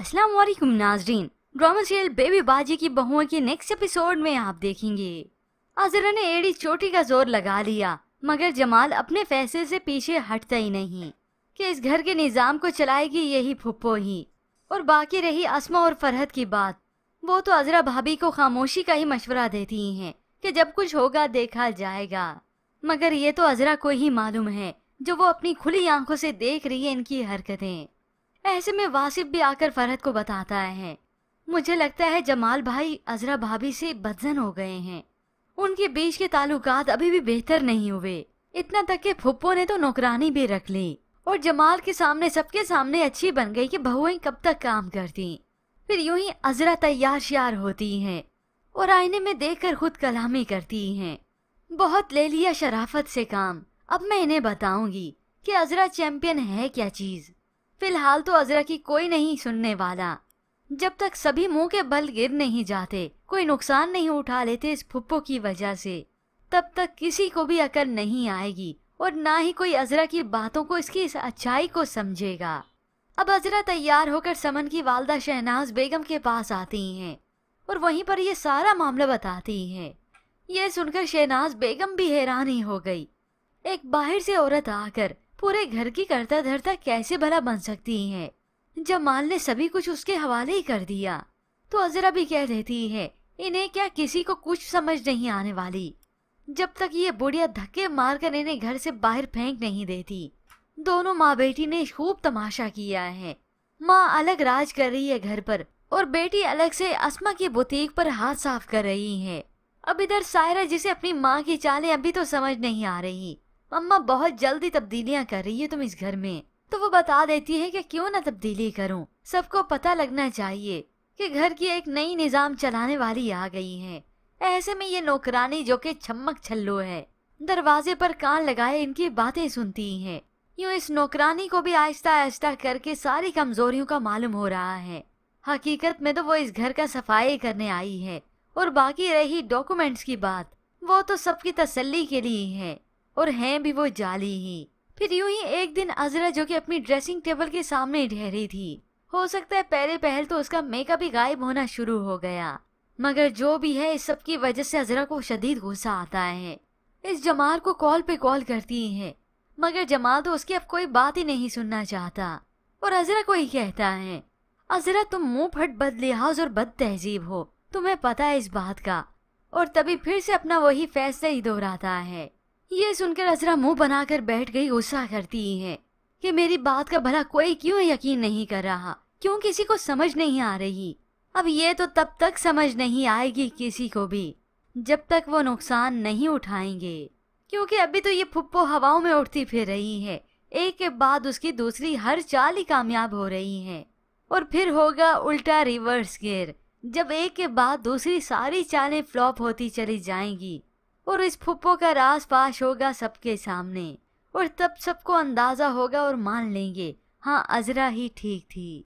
अस्सलाम नाजरीन drama serial baby बाजी की बहुओं के नेक्स्ट एपिसोड में आप देखेंगे आजरा ने एड़ी चोटी का जोर लगा लिया मगर जमाल अपने फैसले से पीछे हटता ही नहीं कि इस घर के निज़ाम को चलाएगी यही फुप्पो ही और बाकी रही असमा और फरहत की बात वो तो अजरा भाभी को खामोशी का ही मशवरा देती है कि जब कुछ होगा देखा जाएगा मगर ये तो अजरा को ही मालूम है जो वो अपनी खुली आंखों से देख रही है इनकी हरकतें ऐसे में वासिफ भी आकर फरहत को बताता है मुझे लगता है जमाल भाई अजरा भाभी से बदजन हो गए हैं उनके बीच के ताल्लुकात अभी भी बेहतर नहीं हुए इतना तक के फुप्पो ने तो नौकरानी भी रख ली और जमाल के सामने सबके सामने अच्छी बन गई कि बहुएं कब तक काम करती फिर यूं ही अजरा तैयार श्यार होती हैं और आईने में देखकर खुद कलामी करती हैं बहुत ले लिया शराफत से काम अब मैं इन्हें बताऊंगी कि अजरा चैंपियन है क्या चीज़ फिलहाल तो अजरा की कोई नहीं सुनने वाला जब तक सभी मुंह के बल गिर नहीं जाते कोई नुकसान नहीं उठा लेते इस फुप्पो की वजह से तब तक किसी को भी अकल नहीं आएगी और ना ही कोई अजरा की बातों को इसकी इस अच्छाई को समझेगा अब अजरा तैयार होकर समन की वालदा शहनाज बेगम के पास आती हैं और वहीं पर ये सारा मामला बताती हैं ये सुनकर शहनाज बेगम भी हैरानी हो गई एक बाहर से औरत आकर पूरे घर की करता धरता कैसे भला बन सकती है जब माल ने सभी कुछ उसके हवाले ही कर दिया तो अजरा भी कह देती है इन्हें क्या किसी को कुछ समझ नहीं आने वाली जब तक ये बुढ़िया धक्के मारकर इन्हें घर से बाहर फेंक नहीं देती दोनों माँ बेटी ने खूब तमाशा किया है माँ अलग राज कर रही है घर पर और बेटी अलग से असमा की बुटीक पर हाथ साफ कर रही है अब इधर सायरा जिसे अपनी माँ की चालें अभी तो समझ नहीं आ रही मम्मा बहुत जल्दी तब्दीलियाँ कर रही है तुम इस घर में तो वो बता देती है कि क्यों ना तब्दीली करूँ सबको पता लगना चाहिए कि घर की एक नई निज़ाम चलाने वाली आ गई है ऐसे में ये नौकरानी जो कि छमक छल्लो है दरवाजे पर कान लगाए इनकी बातें सुनती हैं यूँ इस नौकरानी को भी आहिस्ता आहिस्ता करके सारी कमजोरियों का मालूम हो रहा है हकीकत में तो वो इस घर का सफाई करने आई है और बाकी रही डॉक्यूमेंट्स की बात वो तो सबकी तसल्ली के लिए है और हैं भी वो जाली ही फिर यूं ही एक दिन अजरा जो कि अपनी ड्रेसिंग टेबल के सामने ठहरी थी हो सकता है पहले पहल तो उसका मेकअप ही गायब होना शुरू हो गया मगर जो भी है इस सब की वजह से अजरा को शदीद गुस्सा आता है इस जमाल को कॉल पे कॉल करती है मगर जमाल तो उसकी अब कोई बात ही नहीं सुनना चाहता और अजरा को ही कहता है अजरा तुम मुंह फट बद लिहाज और बद तहजीब हो तुम्हें पता है इस बात का और तभी फिर से अपना वही फैसला ही दोहराता है ये सुनकर अजरा मुंह बनाकर बैठ गई गुस्सा करती है कि मेरी बात का भला कोई क्यों यकीन नहीं कर रहा क्यों किसी को समझ नहीं आ रही अब ये तो तब तक समझ नहीं आएगी किसी को भी जब तक वो नुकसान नहीं उठाएंगे क्योंकि अभी तो ये फुप्पो हवाओं में उठती फिर रही है एक के बाद उसकी दूसरी हर चाल ही कामयाब हो रही है और फिर होगा उल्टा रिवर्स गियर जब एक के बाद दूसरी सारी चालें फ्लॉप होती चली जाएंगी और इस फुप्पो का रास पास होगा सबके सामने और तब सबको अंदाजा होगा और मान लेंगे हाँ अजरा ही ठीक थी